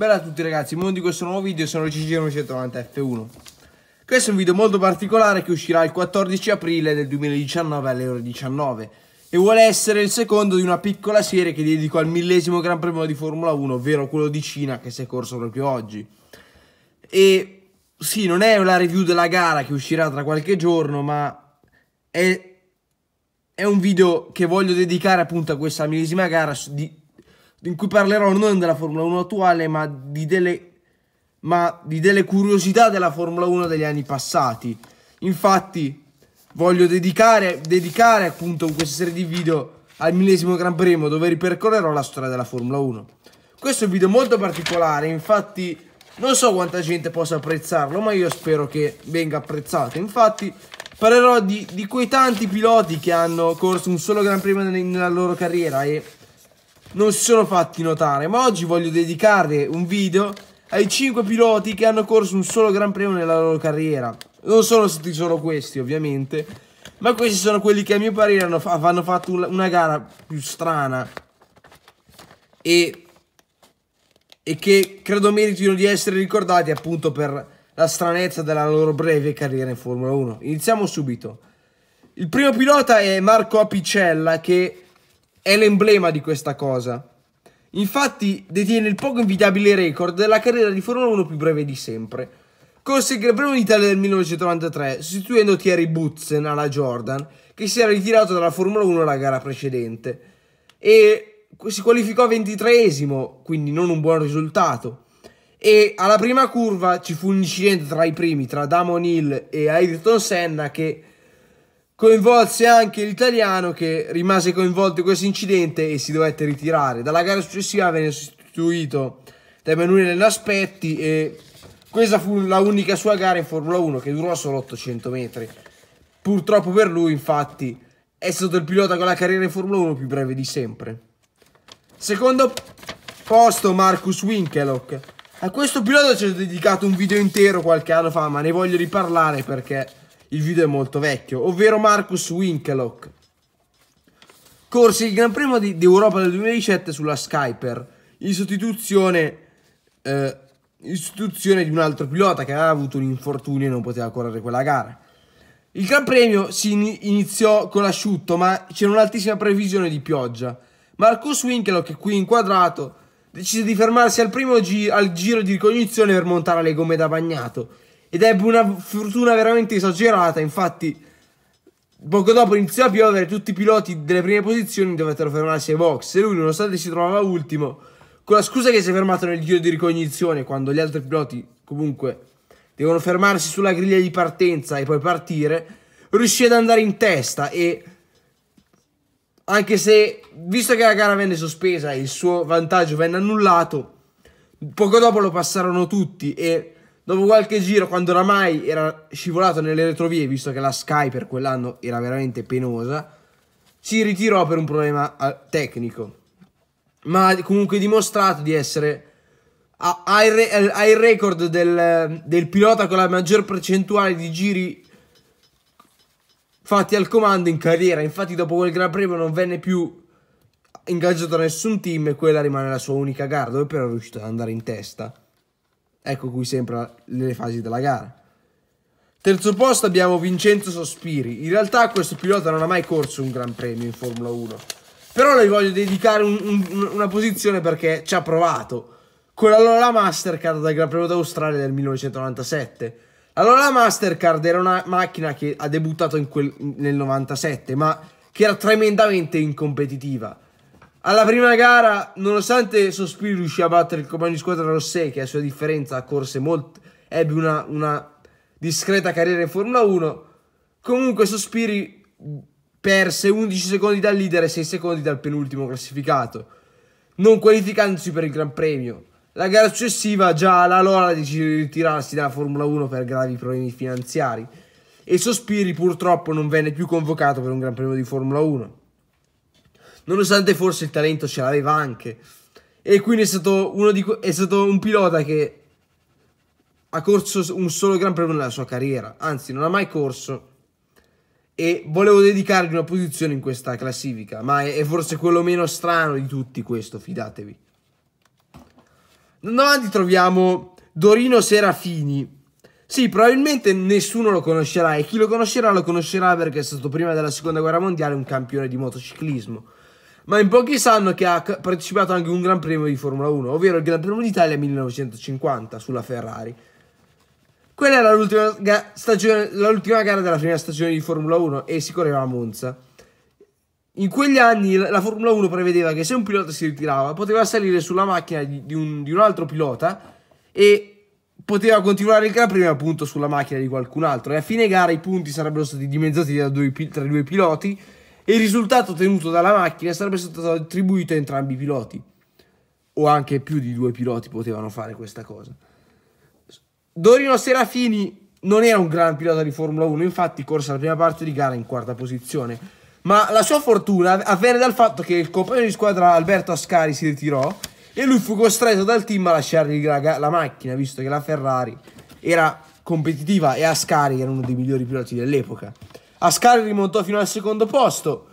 Bella a tutti ragazzi, il mondo di questo nuovo video, sono CG990F1 Questo è un video molto particolare che uscirà il 14 aprile del 2019 alle ore 19 E vuole essere il secondo di una piccola serie che dedico al millesimo Gran Premio di Formula 1 Ovvero quello di Cina che si è corso proprio oggi E sì, non è la review della gara che uscirà tra qualche giorno Ma è, è un video che voglio dedicare appunto a questa millesima gara di in cui parlerò non della Formula 1 attuale, ma di delle, ma di delle curiosità della Formula 1 degli anni passati. Infatti, voglio dedicare, dedicare appunto questa serie di video al millesimo Gran Premio dove ripercorrerò la storia della Formula 1. Questo è un video molto particolare, infatti non so quanta gente possa apprezzarlo, ma io spero che venga apprezzato. Infatti parlerò di, di quei tanti piloti che hanno corso un solo Gran Premio nella loro carriera e non si sono fatti notare, ma oggi voglio dedicare un video ai 5 piloti che hanno corso un solo Gran Premio nella loro carriera. Non sono stati solo questi, ovviamente, ma questi sono quelli che a mio parere hanno, hanno fatto una gara più strana e, e che credo meritino di essere ricordati appunto per la stranezza della loro breve carriera in Formula 1. Iniziamo subito. Il primo pilota è Marco Apicella che è l'emblema di questa cosa. Infatti detiene il poco invidiabile record della carriera di Formula 1 più breve di sempre. Corse il Gran Premio d'Italia del 1993, sostituendo Thierry Butzen alla Jordan, che si era ritirato dalla Formula 1 la gara precedente. E si qualificò 23esimo, quindi non un buon risultato. E alla prima curva ci fu un incidente tra i primi, tra Damon Hill e Ayrton Senna, che coinvolse anche l'italiano che rimase coinvolto in questo incidente e si dovette ritirare. Dalla gara successiva venne sostituito da Emanuele Naspetti e questa fu la unica sua gara in Formula 1 che durò solo 800 metri. Purtroppo per lui, infatti, è stato il pilota con la carriera in Formula 1 più breve di sempre. Secondo posto Marcus Winkelock. A questo pilota ci ho dedicato un video intero qualche anno fa, ma ne voglio riparlare perché il video è molto vecchio, ovvero Marcus Winkelock. Corse il Gran Premio d'Europa del 2017 sulla Skyper, in sostituzione, eh, in sostituzione di un altro pilota che aveva avuto un infortunio e non poteva correre quella gara. Il Gran Premio si iniziò con asciutto, ma c'era un'altissima previsione di pioggia. Marcus Winkelock, qui inquadrato, decise di fermarsi al primo gi al giro di ricognizione per montare le gomme da bagnato ed ebbe una fortuna veramente esagerata, infatti poco dopo iniziò a piovere, tutti i piloti delle prime posizioni dovettero fermarsi ai box e lui nonostante si trovava ultimo, con la scusa che si è fermato nel giro di ricognizione, quando gli altri piloti comunque devono fermarsi sulla griglia di partenza e poi partire, riuscì ad andare in testa e anche se visto che la gara venne sospesa e il suo vantaggio venne annullato, poco dopo lo passarono tutti e Dopo qualche giro, quando oramai era scivolato nelle retrovie, visto che la Sky per quell'anno era veramente penosa, si ritirò per un problema eh, tecnico. Ma ha comunque dimostrato di essere eh, ai record del, del pilota con la maggior percentuale di giri fatti al comando in carriera. Infatti, dopo quel Gran Premio non venne più ingaggiato da nessun team e quella rimane la sua unica gara dove però è riuscito ad andare in testa. Ecco qui sempre le fasi della gara. Terzo posto abbiamo Vincenzo Sospiri. In realtà questo pilota non ha mai corso un Gran Premio in Formula 1. Però le voglio dedicare un, un, una posizione perché ci ha provato. Con la Lola Mastercard dal Gran Premio d'Australia del 1997. La Lola Mastercard era una macchina che ha debuttato quel, nel 97, ma che era tremendamente incompetitiva alla prima gara, nonostante Sospiri riuscì a battere il compagno di squadra Rossé, che a sua differenza corse molto, ebbe una, una discreta carriera in Formula 1, comunque Sospiri perse 11 secondi dal leader e 6 secondi dal penultimo classificato, non qualificandosi per il Gran Premio. La gara successiva già la Lola decise di ritirarsi dalla Formula 1 per gravi problemi finanziari e Sospiri purtroppo non venne più convocato per un Gran Premio di Formula 1 nonostante forse il talento ce l'aveva anche. E quindi è stato, è stato un pilota che ha corso un solo Gran Premio nella sua carriera, anzi non ha mai corso e volevo dedicargli una posizione in questa classifica, ma è, è forse quello meno strano di tutti questo, fidatevi. Andando avanti troviamo Dorino Serafini. Sì, probabilmente nessuno lo conoscerà e chi lo conoscerà lo conoscerà perché è stato prima della seconda guerra mondiale un campione di motociclismo ma in pochi sanno che ha partecipato anche a un Gran Premio di Formula 1, ovvero il Gran Premio d'Italia 1950 sulla Ferrari. Quella era l'ultima, ga gara della prima stagione di Formula 1 e si correva a Monza. In quegli anni la Formula 1 prevedeva che se un pilota si ritirava poteva salire sulla macchina di un, di un altro pilota e poteva continuare il Gran Premio appunto sulla macchina di qualcun altro e a fine gara i punti sarebbero stati dimezzati due, tra i due piloti e il risultato ottenuto dalla macchina sarebbe stato attribuito a entrambi i piloti. O anche più di due piloti potevano fare questa cosa. Dorino Serafini non era un gran pilota di Formula 1, infatti corse la prima parte di gara in quarta posizione, ma la sua fortuna avvenne dal fatto che il compagno di squadra Alberto Ascari si ritirò e lui fu costretto dal team a lasciargli la, la macchina, visto che la Ferrari era competitiva e Ascari era uno dei migliori piloti dell'epoca. Ascari rimontò fino al secondo posto,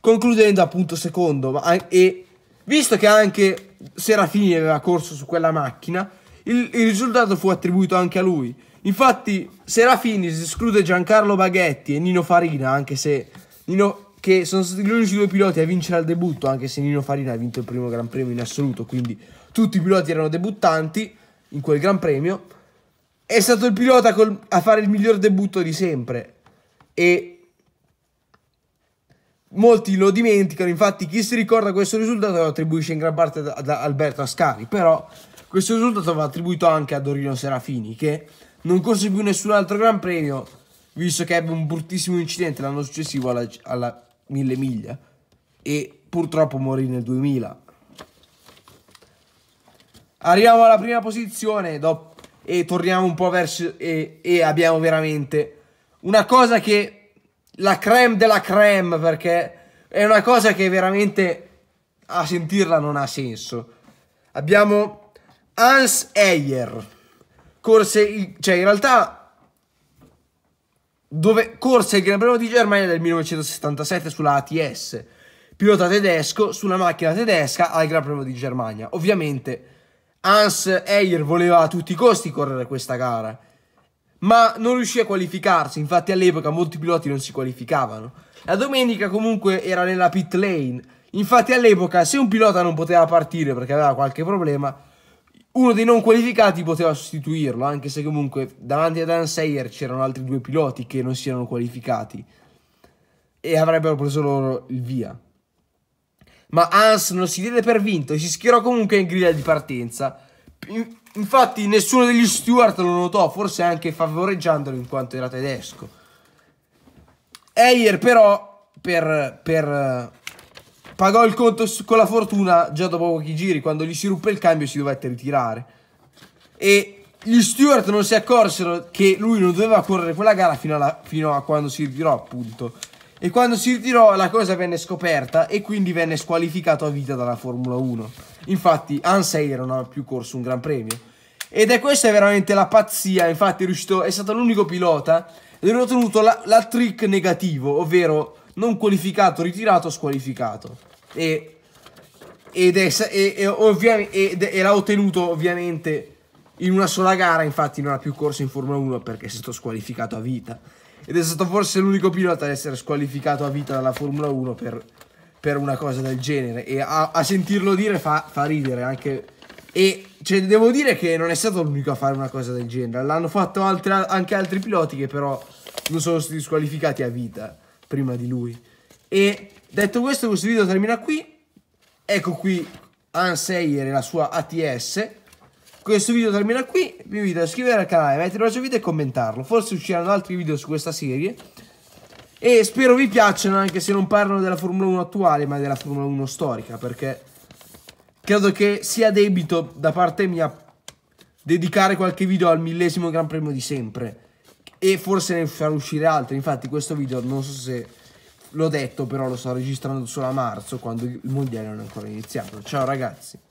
concludendo appunto secondo. E visto che anche Serafini aveva corso su quella macchina, il, il risultato fu attribuito anche a lui. Infatti, Serafini si esclude Giancarlo Baghetti e Nino Farina, anche se Nino, che sono stati gli unici due piloti a vincere al debutto, anche se Nino Farina ha vinto il primo Gran Premio in assoluto, quindi tutti i piloti erano debuttanti in quel Gran Premio. È stato il pilota col, a fare il miglior debutto di sempre e Molti lo dimenticano, infatti chi si ricorda questo risultato lo attribuisce in gran parte ad Alberto Ascari, però questo risultato va attribuito anche a Dorino Serafini che non corse più nessun altro Gran Premio visto che ebbe un bruttissimo incidente l'anno successivo alla, alla 1000 miglia e purtroppo morì nel 2000. Arriviamo alla prima posizione dopo, e torniamo un po' verso e, e abbiamo veramente una cosa che la creme della creme perché è una cosa che veramente a sentirla non ha senso. Abbiamo Hans Eyer, corse, cioè in realtà dove corse il Gran Premio di Germania del 1977 sulla ATS, pilota tedesco sulla macchina tedesca al Gran Premio di Germania. Ovviamente Hans Eyer voleva a tutti i costi correre questa gara ma non riuscì a qualificarsi, infatti all'epoca molti piloti non si qualificavano. La domenica comunque era nella pit lane, infatti all'epoca se un pilota non poteva partire perché aveva qualche problema, uno dei non qualificati poteva sostituirlo, anche se comunque davanti a Dan Sayer c'erano altri due piloti che non si erano qualificati e avrebbero preso loro il via. Ma Hans non si diede per vinto e si schierò comunque in griglia di partenza Infatti nessuno degli Stuart lo notò, forse anche favoreggiandolo in quanto era tedesco. Eier però per, per, eh, pagò il conto con la fortuna già dopo pochi giri, quando gli si ruppe il cambio si dovette ritirare. E gli Stuart non si accorsero che lui non doveva correre quella gara fino, alla, fino a quando si ritirò appunto. E quando si ritirò la cosa venne scoperta e quindi venne squalificato a vita dalla Formula 1. Infatti Ansei non ha più corso un Gran Premio. Ed è questa veramente la pazzia, infatti è, riuscito, è stato l'unico pilota ed è ottenuto la, la trick negativo, ovvero non qualificato, ritirato, squalificato. E, ed, è, e, e, ovviamente, ed, e l'ha ottenuto ovviamente in una sola gara, infatti non ha più corso in Formula 1 perché è stato squalificato a vita. Ed è stato forse l'unico pilota ad essere squalificato a vita dalla Formula 1 per per una cosa del genere e a, a sentirlo dire fa, fa, ridere anche e cioè, devo dire che non è stato l'unico a fare una cosa del genere l'hanno fatto altre, anche altri piloti che però non sono stati squalificati a vita prima di lui e detto questo questo video termina qui ecco qui Anseyer e la sua ATS questo video termina qui, vi invito a iscrivervi al canale, mettere un piace video e commentarlo, forse usciranno altri video su questa serie e spero vi piacciono anche se non parlano della Formula 1 attuale, ma della Formula 1 storica, perché credo che sia debito da parte mia dedicare qualche video al millesimo Gran Premio di sempre e forse ne farò uscire altri. Infatti questo video non so se l'ho detto, però lo sto registrando solo a marzo, quando il mondiale non è ancora iniziato. Ciao ragazzi.